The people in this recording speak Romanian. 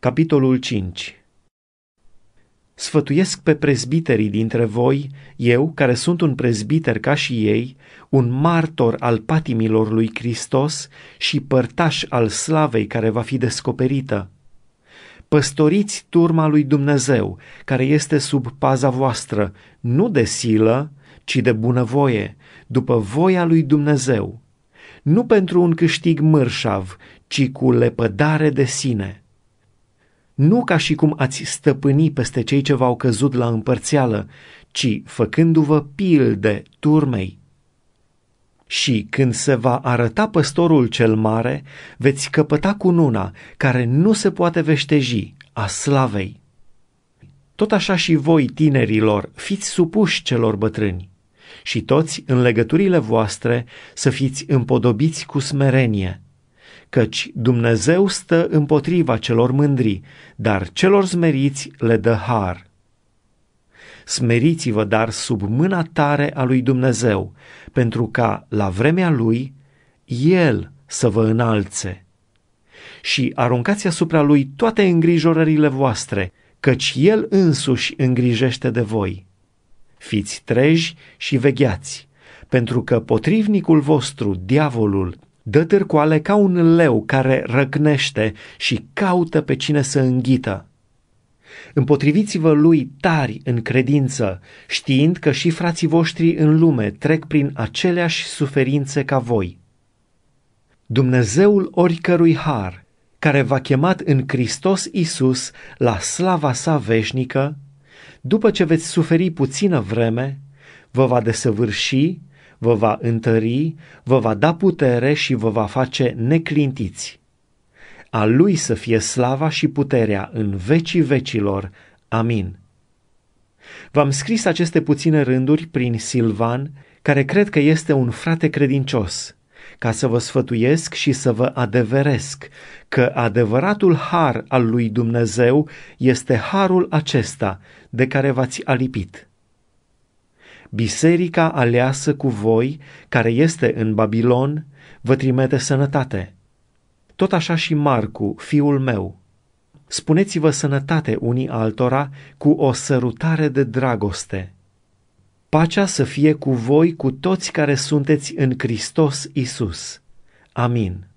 Capitolul 5 Sfătuiesc pe prezbiterii dintre voi, eu, care sunt un prezbiter ca și ei, un martor al patimilor lui Hristos și părtaș al slavei care va fi descoperită. Păstoriți turma lui Dumnezeu, care este sub paza voastră, nu de silă, ci de bunăvoie, după voia lui Dumnezeu, nu pentru un câștig mârșav, ci cu lepădare de sine nu ca și cum ați stăpâni peste cei ce v-au căzut la împărțeală, ci făcându-vă pilde turmei. Și când se va arăta păstorul cel mare, veți căpăta cununa care nu se poate veșteji a slavei. Tot așa și voi, tinerilor, fiți supuși celor bătrâni și toți în legăturile voastre să fiți împodobiți cu smerenie – căci Dumnezeu stă împotriva celor mândri, dar celor smeriți le dă har. Smeriți-vă dar sub mâna tare a lui Dumnezeu, pentru ca la vremea lui El să vă înalțe. Și aruncați asupra lui toate îngrijorările voastre, căci El însuși îngrijește de voi. Fiți treji și vegheați, pentru că potrivnicul vostru, diavolul, Dă târcoale ca un leu care răgnește și caută pe cine să înghită. Împotriviți-vă lui tari în credință, știind că și frații voștri în lume trec prin aceleași suferințe ca voi. Dumnezeul oricărui har, care v-a chemat în Hristos Isus la slava sa veșnică, după ce veți suferi puțină vreme, vă va desăvârși, vă va întări, vă va da putere și vă va face neclintiți. A Lui să fie slava și puterea în vecii vecilor. Amin. V-am scris aceste puține rânduri prin Silvan, care cred că este un frate credincios, ca să vă sfătuiesc și să vă adeveresc că adevăratul har al lui Dumnezeu este harul acesta de care v-ați alipit biserica aleasă cu voi, care este în Babilon, vă trimite sănătate. Tot așa și Marcu, fiul meu. Spuneți-vă sănătate unii altora cu o sărutare de dragoste. Pacea să fie cu voi, cu toți care sunteți în Hristos Isus. Amin.